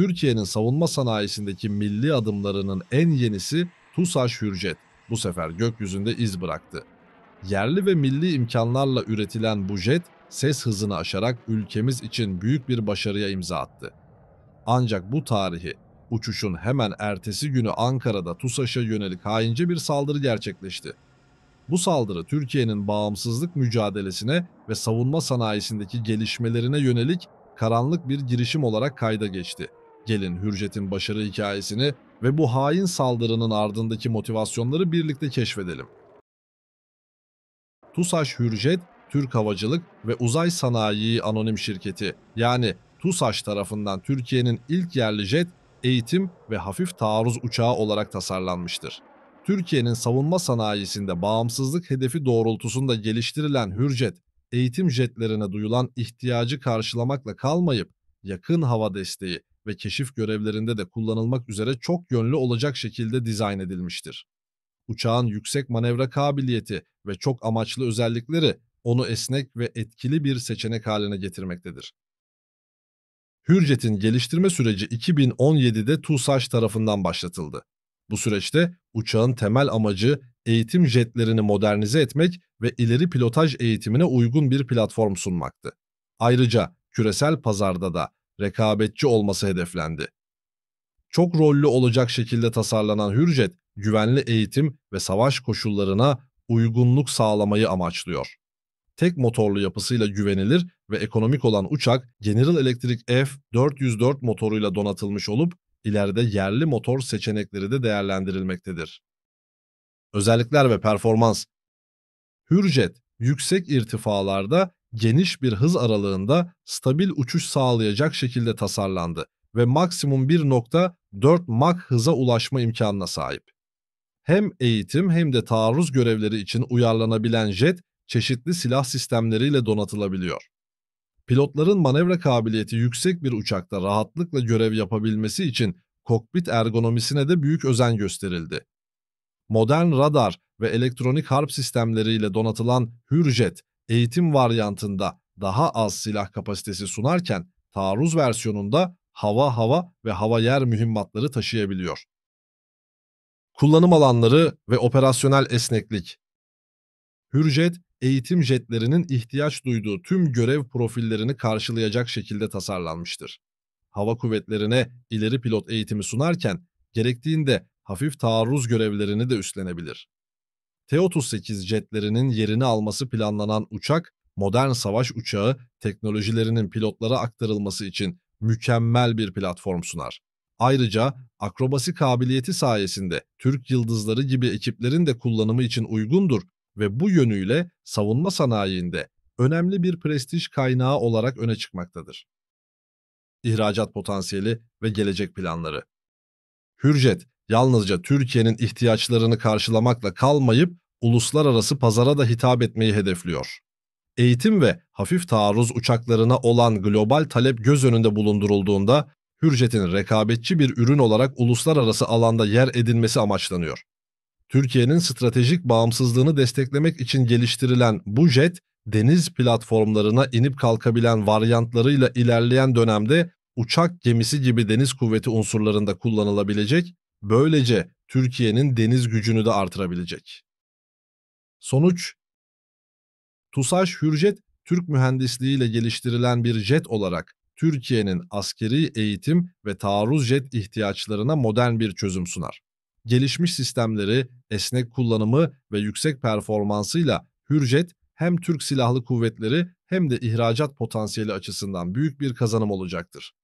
Türkiye'nin savunma sanayisindeki milli adımlarının en yenisi TUSAŞ Hürjet bu sefer gökyüzünde iz bıraktı. Yerli ve milli imkanlarla üretilen bu jet ses hızını aşarak ülkemiz için büyük bir başarıya imza attı. Ancak bu tarihi uçuşun hemen ertesi günü Ankara'da TUSAŞ'a yönelik haince bir saldırı gerçekleşti. Bu saldırı Türkiye'nin bağımsızlık mücadelesine ve savunma sanayisindeki gelişmelerine yönelik karanlık bir girişim olarak kayda geçti. Gelin Hürjet'in başarı hikayesini ve bu hain saldırının ardındaki motivasyonları birlikte keşfedelim. TUSAŞ Hürjet, Türk Havacılık ve Uzay Sanayii Anonim Şirketi yani TUSAŞ tarafından Türkiye'nin ilk yerli jet, eğitim ve hafif taarruz uçağı olarak tasarlanmıştır. Türkiye'nin savunma sanayisinde bağımsızlık hedefi doğrultusunda geliştirilen Hürjet, eğitim jetlerine duyulan ihtiyacı karşılamakla kalmayıp yakın hava desteği ve keşif görevlerinde de kullanılmak üzere çok yönlü olacak şekilde dizayn edilmiştir. Uçağın yüksek manevra kabiliyeti ve çok amaçlı özellikleri onu esnek ve etkili bir seçenek haline getirmektedir. Hürjet'in geliştirme süreci 2017'de TUSAŞ tarafından başlatıldı. Bu süreçte uçağın temel amacı eğitim jetlerini modernize etmek ve ileri pilotaj eğitimine uygun bir platform sunmaktı. Ayrıca küresel pazarda da rekabetçi olması hedeflendi. Çok rollü olacak şekilde tasarlanan Hürjet, güvenli eğitim ve savaş koşullarına uygunluk sağlamayı amaçlıyor. Tek motorlu yapısıyla güvenilir ve ekonomik olan uçak General Electric F-404 motoruyla donatılmış olup ileride yerli motor seçenekleri de değerlendirilmektedir. Özellikler ve performans Hürjet, yüksek irtifalarda geniş bir hız aralığında stabil uçuş sağlayacak şekilde tasarlandı ve maksimum 1.4 Mach hıza ulaşma imkanına sahip. Hem eğitim hem de taarruz görevleri için uyarlanabilen jet çeşitli silah sistemleriyle donatılabiliyor. Pilotların manevra kabiliyeti yüksek bir uçakta rahatlıkla görev yapabilmesi için kokpit ergonomisine de büyük özen gösterildi. Modern radar ve elektronik harp sistemleriyle donatılan Hürjet, eğitim varyantında daha az silah kapasitesi sunarken taarruz versiyonunda hava hava ve hava yer mühimmatları taşıyabiliyor. Kullanım alanları ve operasyonel esneklik Hürjet, eğitim jetlerinin ihtiyaç duyduğu tüm görev profillerini karşılayacak şekilde tasarlanmıştır. Hava kuvvetlerine ileri pilot eğitimi sunarken gerektiğinde hafif taarruz görevlerini de üstlenebilir. T-38 jetlerinin yerini alması planlanan uçak, modern savaş uçağı teknolojilerinin pilotlara aktarılması için mükemmel bir platform sunar. Ayrıca akrobasi kabiliyeti sayesinde Türk Yıldızları gibi ekiplerin de kullanımı için uygundur ve bu yönüyle savunma sanayiinde önemli bir prestij kaynağı olarak öne çıkmaktadır. İhracat potansiyeli ve gelecek planları Hürjet, yalnızca Türkiye'nin ihtiyaçlarını karşılamakla kalmayıp uluslararası pazara da hitap etmeyi hedefliyor. Eğitim ve hafif taarruz uçaklarına olan global talep göz önünde bulundurulduğunda Hürjet'in rekabetçi bir ürün olarak uluslararası alanda yer edinmesi amaçlanıyor. Türkiye'nin stratejik bağımsızlığını desteklemek için geliştirilen bu jet, deniz platformlarına inip kalkabilen varyantlarıyla ilerleyen dönemde uçak gemisi gibi deniz kuvveti unsurlarında kullanılabilecek Böylece Türkiye'nin deniz gücünü de artırabilecek. Sonuç TUSAŞ Hürjet, Türk mühendisliğiyle geliştirilen bir jet olarak Türkiye'nin askeri eğitim ve taarruz jet ihtiyaçlarına modern bir çözüm sunar. Gelişmiş sistemleri, esnek kullanımı ve yüksek performansıyla Hürjet hem Türk Silahlı Kuvvetleri hem de ihracat potansiyeli açısından büyük bir kazanım olacaktır.